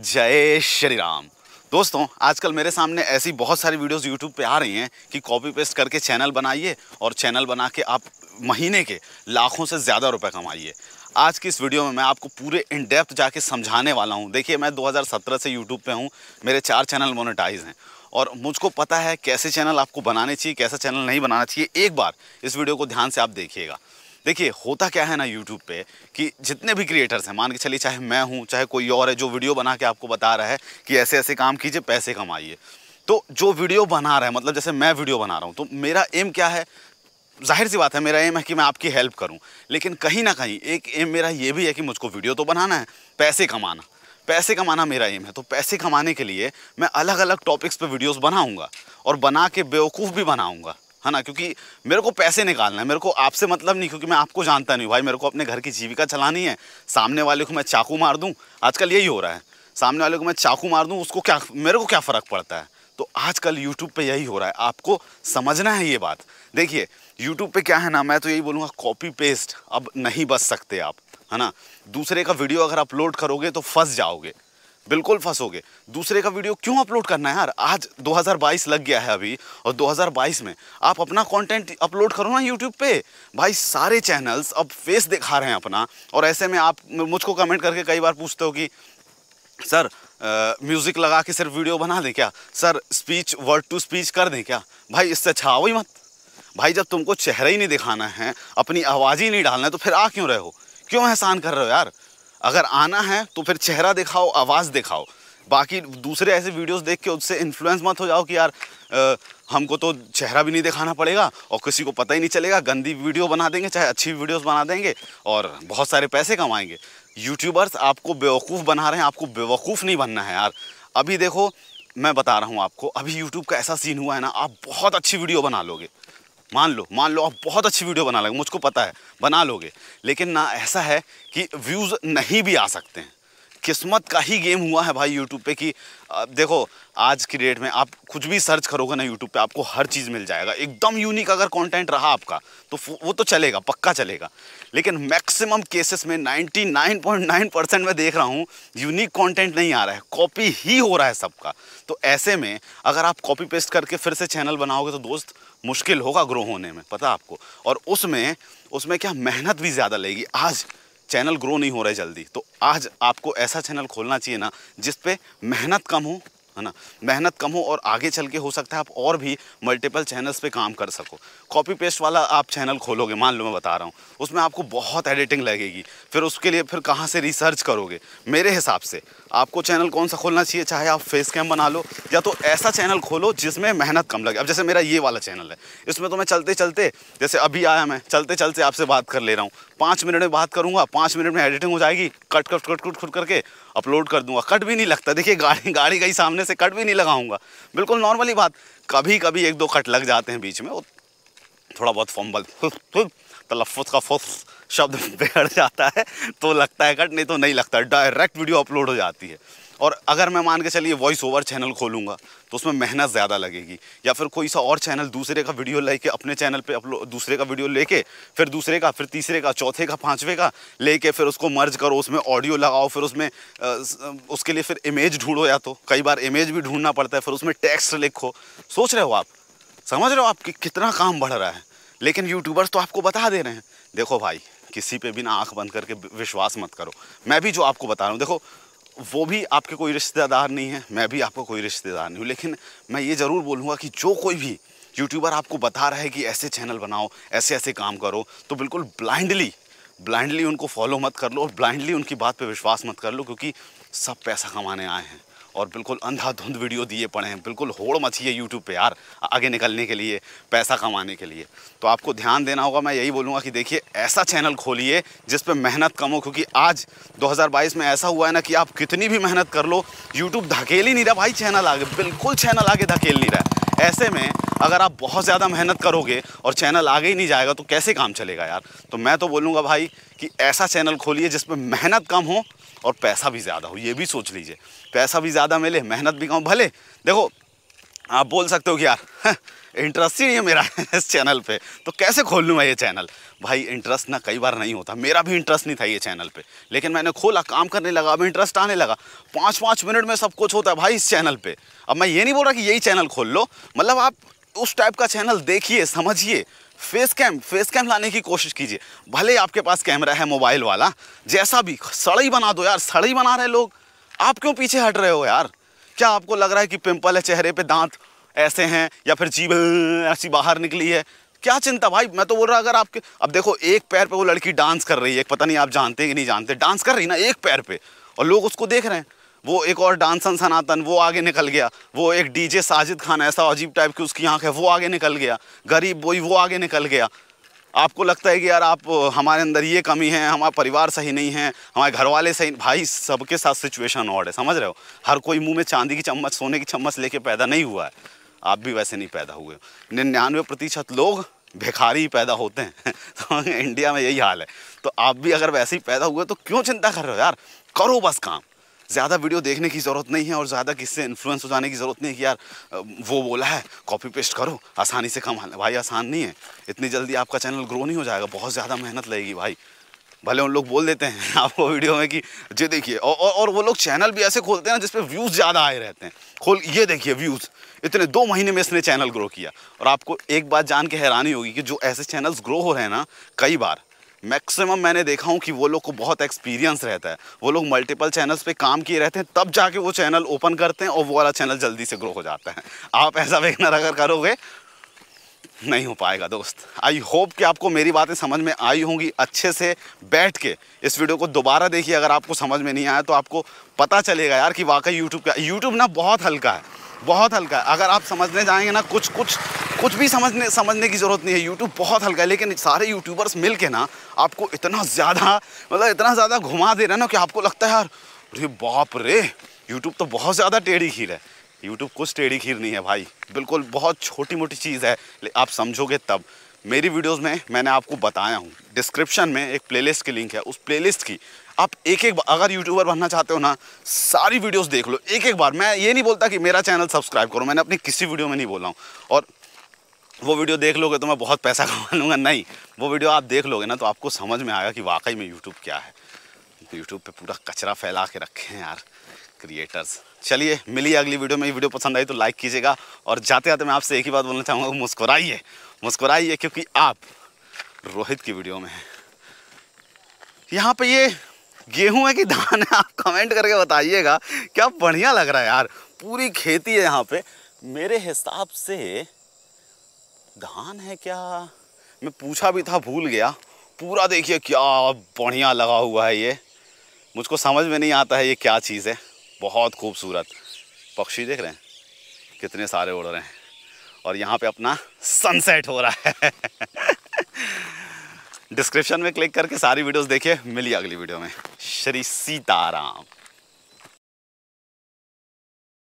जय श्री राम दोस्तों आजकल मेरे सामने ऐसी बहुत सारी वीडियोस यूट्यूब पे आ रही हैं कि कॉपी पेस्ट करके चैनल बनाइए और चैनल बना के आप महीने के लाखों से ज़्यादा रुपए कमाइए आज की इस वीडियो में मैं आपको पूरे इन डेप्थ जाके समझाने वाला हूँ देखिए मैं 2017 से यूट्यूब पे हूँ मेरे चार चैनल मोनेटाइज हैं और मुझको पता है कैसे चैनल आपको बनाने चाहिए कैसा चैनल नहीं बनाना चाहिए एक बार इस वीडियो को ध्यान से आप देखिएगा देखिए होता क्या है ना यूट्यूब पे कि जितने भी क्रिएटर्स हैं मान के चलिए चाहे मैं हूँ चाहे कोई और है जो वीडियो बना के आपको बता रहा है कि ऐसे ऐसे काम कीजिए पैसे कमाइए तो जो वीडियो बना रहा है मतलब जैसे मैं वीडियो बना रहा हूँ तो मेरा एम क्या है जाहिर सी बात है मेरा एम है कि मैं आपकी हेल्प करूँ लेकिन कहीं ना कहीं एक एम मेरा ये भी है कि मुझको वीडियो तो बनाना है पैसे कमाना पैसे कमाना मेरा एम है तो पैसे कमाने के लिए मैं अलग अलग टॉपिक्स पे वीडियोस बनाऊंगा और बना के बेवकूफ़ भी बनाऊंगा है ना क्योंकि मेरे को पैसे निकालना है मेरे को आपसे मतलब नहीं क्योंकि मैं आपको जानता नहीं भाई मेरे को अपने घर की जीविका चलानी है सामने वाले को मैं चाकू मार दूँ आजकल यही हो रहा है सामने वाले को मैं चाकू मार दूँ उसको क्या मेरे को क्या फ़र्क पड़ता है तो आजकल यूट्यूब पे यही हो रहा है आपको समझना है ये बात देखिए यूट्यूब पे क्या है ना मैं तो यही बोलूँगा कॉपी पेस्ट अब नहीं बच सकते आप है ना दूसरे का वीडियो अगर अपलोड करोगे तो फंस जाओगे बिल्कुल फंसोगे दूसरे का वीडियो क्यों अपलोड करना है यार आज 2022 लग गया है अभी और 2022 में आप अपना कंटेंट अपलोड करो ना यूट्यूब पे भाई सारे चैनल्स अब फेस दिखा रहे हैं अपना और ऐसे में आप मुझको कमेंट करके कई बार पूछते हो कि सर म्यूज़िक लगा के सिर्फ वीडियो बना दें क्या sir speech word to speech कर दें क्या भाई इससे अच्छा आओ ही मत भाई जब तुमको चेहरा ही नहीं दिखाना है अपनी आवाज़ ही नहीं डालना है तो फिर आ क्यों रहे हो क्यों एहसान कर रहे हो यार अगर आना है तो फिर चेहरा दिखाओ आवाज़ दिखाओ बाकी दूसरे ऐसे वीडियोस देख के उससे इन्फ्लुएंस मत हो जाओ कि यार आ, हमको तो चेहरा भी नहीं दिखाना पड़ेगा और किसी को पता ही नहीं चलेगा गंदी वीडियो बना देंगे चाहे अच्छी वीडियोस बना देंगे और बहुत सारे पैसे कमाएंगे यूट्यूबर्स आपको बेवकूफ़ बना रहे हैं आपको बेवकूफ़ नहीं बनना है यार अभी देखो मैं बता रहा हूँ आपको अभी यूट्यूब का ऐसा सीन हुआ है ना आप बहुत अच्छी वीडियो बना लोगे मान लो मान लो आप बहुत अच्छी वीडियो बना लगे मुझको पता है बना लोगे लेकिन ना ऐसा है कि व्यूज़ नहीं भी आ सकते हैं किस्मत का ही गेम हुआ है भाई यूट्यूब पे कि देखो आज की डेट में आप कुछ भी सर्च करोगे ना यूट्यूब पे आपको हर चीज़ मिल जाएगा एकदम यूनिक अगर कंटेंट रहा आपका तो वो तो चलेगा पक्का चलेगा लेकिन मैक्सिमम केसेस में 99.9 परसेंट मैं देख रहा हूँ यूनिक कंटेंट नहीं आ रहा है कॉपी ही हो रहा है सबका तो ऐसे में अगर आप कॉपी पेस्ट करके फिर से चैनल बनाओगे तो दोस्त मुश्किल होगा ग्रो होने में पता आपको और उसमें उसमें क्या मेहनत भी ज़्यादा लगेगी आज चैनल ग्रो नहीं हो रहा है जल्दी तो आज आपको ऐसा चैनल खोलना चाहिए ना जिस पे मेहनत कम हो है ना मेहनत कम हो और आगे चल के हो सकता है आप और भी मल्टीपल चैनल्स पे काम कर सको कॉपी पेस्ट वाला आप चैनल खोलोगे मान लो मैं बता रहा हूँ उसमें आपको बहुत एडिटिंग लगेगी फिर उसके लिए फिर कहाँ से रिसर्च करोगे मेरे हिसाब से आपको चैनल कौन सा खोलना चाहिए चाहे आप फेस कैम बना लो या तो ऐसा चैनल खोलो जिसमें मेहनत कम लगे अब जैसे मेरा ये वाला चैनल है इसमें तो मैं चलते चलते जैसे अभी आया मैं चलते चलते आपसे बात कर ले रहा हूँ पाँच मिनट में बात करूँगा पाँच मिनट में एडिटिंग हो जाएगी cut cut cut cut cut करके अपलोड कर दूंगा कट भी नहीं लगता देखिए गाड़ी गाड़ी गई सामने से कट भी नहीं लगाऊंगा बिल्कुल नॉर्मली बात कभी कभी एक दो कट लग जाते हैं बीच में थोड़ा बहुत फम्बल तलफ़ का फोस शब्द बिगड़ जाता है तो लगता है कट नहीं तो नहीं लगता डायरेक्ट वीडियो अपलोड हो जाती है और अगर मैं मान के चलिए वॉइस ओवर चैनल खोलूँगा तो उसमें मेहनत ज़्यादा लगेगी या फिर कोई सा और चैनल दूसरे का वीडियो लेके अपने चैनल पे अपलोड दूसरे का वीडियो लेके फिर दूसरे का फिर तीसरे का चौथे का पाँचवें का लेके फिर उसको मर्ज करो उसमें ऑडियो लगाओ फिर उसमें उसके लिए फिर इमेज ढूंढो या तो कई बार इमेज भी ढूंढना पड़ता है फिर उसमें टेक्स्ट लिखो सोच रहे हो आप समझ रहे हो आप कि कितना काम बढ़ रहा है लेकिन यूट्यूबर्स तो आपको बता दे रहे हैं देखो भाई किसी पे भी ना आंख बंद करके विश्वास मत करो मैं भी जो आपको बता रहा हूँ देखो वो भी आपके कोई रिश्तेदार नहीं है मैं भी आपका कोई रिश्तेदार नहीं हूँ लेकिन मैं ये ज़रूर बोलूँगा कि जो कोई भी यूट्यूबर आपको बता रहा है कि ऐसे चैनल बनाओ ऐसे ऐसे काम करो तो बिल्कुल ब्लाइंडली ब्लाइंडली उनको फॉलो मत कर लो और ब्लाइंडली उनकी बात पे विश्वास मत कर लो क्योंकि सब पैसा कमाने आए हैं और बिल्कुल अंधाधुंध वीडियो दिए पड़े हैं बिल्कुल होड़ मची है यूट्यूब पे यार आगे निकलने के लिए पैसा कमाने के लिए तो आपको ध्यान देना होगा मैं यही बोलूँगा कि देखिए ऐसा चैनल खोलिए जिस पर मेहनत कम हो क्योंकि आज 2022 में ऐसा हुआ है ना कि आप कितनी भी मेहनत कर लो यूट्यूब धकेल ही नहीं रहा भाई चैनल आगे बिल्कुल चैनल आगे धकेल नहीं रहा ऐसे में अगर आप बहुत ज़्यादा मेहनत करोगे और चैनल आगे ही नहीं जाएगा तो कैसे काम चलेगा यार तो मैं तो बोलूँगा भाई कि ऐसा चैनल खोलिए जिसमें मेहनत कम हो और पैसा भी ज़्यादा हो ये भी सोच लीजिए पैसा भी ज़्यादा मिले मेहनत भी कहूँ भले देखो आप बोल सकते हो कि यार इंटरेस्ट ही नहीं है मेरा इस चैनल पे तो कैसे खोल लूँ मैं ये चैनल भाई इंटरेस्ट ना कई बार नहीं होता मेरा भी इंटरेस्ट नहीं था ये चैनल पे लेकिन मैंने खोला काम करने लगा अब इंटरेस्ट आने लगा पाँच पाँच मिनट में सब कुछ होता है भाई इस चैनल पे अब मैं ये नहीं बोल रहा कि यही चैनल खोल लो मतलब आप उस टाइप का चैनल देखिए समझिए फेस कैम फेस कैम लाने की कोशिश कीजिए भले आपके पास कैमरा है मोबाइल वाला जैसा भी सड़ई बना दो यार सड़ई बना रहे लोग आप क्यों पीछे हट रहे हो यार क्या आपको लग रहा है कि पिंपल है चेहरे पे दांत ऐसे हैं या फिर जीभ ऐसी बाहर निकली है क्या चिंता भाई मैं तो बोल रहा अगर आपके अब देखो एक पैर पे वो लड़की डांस कर रही है पता नहीं आप जानते कि नहीं जानते डांस कर रही ना एक पैर पे और लोग उसको देख रहे हैं वो एक और डांसन सनातन वो आगे निकल गया वो एक डीजे साजिद खान ऐसा अजीब टाइप की उसकी आँख है वो आगे निकल गया गरीब बोई वो आगे निकल गया आपको लगता है कि यार आप हमारे अंदर ये कमी है हमारा परिवार सही नहीं है हमारे घर वाले सही भाई सबके साथ सिचुएशन और है समझ रहे हो हर कोई मुंह में चांदी की चम्मच सोने की चम्मच लेके पैदा नहीं हुआ है आप भी वैसे नहीं पैदा हुए निन्यानवे प्रतिशत लोग भिखारी ही पैदा होते हैं तो इंडिया में यही हाल है तो आप भी अगर वैसे ही पैदा हुए तो क्यों चिंता कर रहे हो यार करो बस काम ज़्यादा वीडियो देखने की ज़रूरत नहीं है और ज़्यादा किससे इन्फ्लुएंस हो जाने की ज़रूरत नहीं है कि यार वो बोला है कॉपी पेस्ट करो आसानी से कम भाई आसान नहीं है इतनी जल्दी आपका चैनल ग्रो नहीं हो जाएगा बहुत ज़्यादा मेहनत लगेगी भाई भले उन लोग बोल देते हैं आपको वीडियो में कि जी देखिए और, और वो लोग चैनल भी ऐसे खोलते हैं ना जिसपे व्यूज़ ज़्यादा आए रहते हैं खोल ये देखिए व्यूज़ इतने दो महीने में इसने चैनल ग्रो किया और आपको एक बात जान के हैरानी होगी कि जो ऐसे चैनल्स ग्रो हो रहे हैं ना कई बार मैक्सिमम मैंने देखा हूँ कि वो लोग को बहुत एक्सपीरियंस रहता है वो लोग मल्टीपल चैनल्स पे काम किए रहते हैं तब जाके वो चैनल ओपन करते हैं और वो वाला चैनल जल्दी से ग्रो हो जाता है आप ऐसा वेगनर अगर करोगे नहीं हो पाएगा दोस्त आई होप कि आपको मेरी बातें समझ में आई होंगी अच्छे से बैठ के इस वीडियो को दोबारा देखिए अगर आपको समझ में नहीं आया तो आपको पता चलेगा यार कि वाकई यूट्यूब का यूट्यूब ना बहुत हल्का है बहुत हल्का है अगर आप समझने जाएंगे ना कुछ कुछ कुछ भी समझने समझने की ज़रूरत नहीं है यूट्यूब बहुत हल्का है लेकिन सारे यूट्यूबर्स मिल के ना आपको इतना ज़्यादा मतलब इतना ज़्यादा घुमा दे रहे ना कि आपको लगता है यार अरे बाप रे यूट्यूब तो बहुत ज़्यादा टेढ़ी खीर है यूट्यूब कुछ टेढ़ी खीर नहीं है भाई बिल्कुल बहुत छोटी मोटी चीज़ है आप समझोगे तब मेरी वीडियोस में मैंने आपको बताया हूँ डिस्क्रिप्शन में एक प्लेलिस्ट की लिंक है उस प्लेलिस्ट की आप एक एक अगर यूट्यूबर बनना चाहते हो ना सारी वीडियोस देख लो एक एक बार मैं ये नहीं बोलता कि मेरा चैनल सब्सक्राइब करो मैंने अपनी किसी वीडियो में नहीं बोला हूँ और वो वीडियो देख लोगे तो मैं बहुत पैसा कमा लूँगा नहीं वो वीडियो आप देख लोगे ना तो आपको समझ में आएगा कि वाकई में यूट्यूब क्या है यूट्यूब पे पूरा कचरा फैला के रखे हैं यार क्रिएटर्स चलिए मिलिए अगली वीडियो में ये वीडियो पसंद आई तो लाइक कीजिएगा और जाते जाते मैं आपसे एक ही बात बोलना चाहूँगा मुस्कुराइए मुस्कुराइए क्योंकि आप रोहित की वीडियो में हैं यहाँ पर ये गेहूँ है कि धान है आप कमेंट करके बताइएगा क्या बढ़िया लग रहा है यार पूरी खेती है यहाँ पर मेरे हिसाब से धान है क्या मैं पूछा भी था भूल गया पूरा देखिए क्या बढ़िया लगा हुआ है ये मुझको समझ में नहीं आता है ये क्या चीज़ है बहुत खूबसूरत पक्षी देख रहे हैं कितने सारे उड़ रहे हैं और यहाँ पे अपना सनसेट हो रहा है डिस्क्रिप्शन में क्लिक करके सारी वीडियोस देखिए मिली अगली वीडियो में श्री सीताराम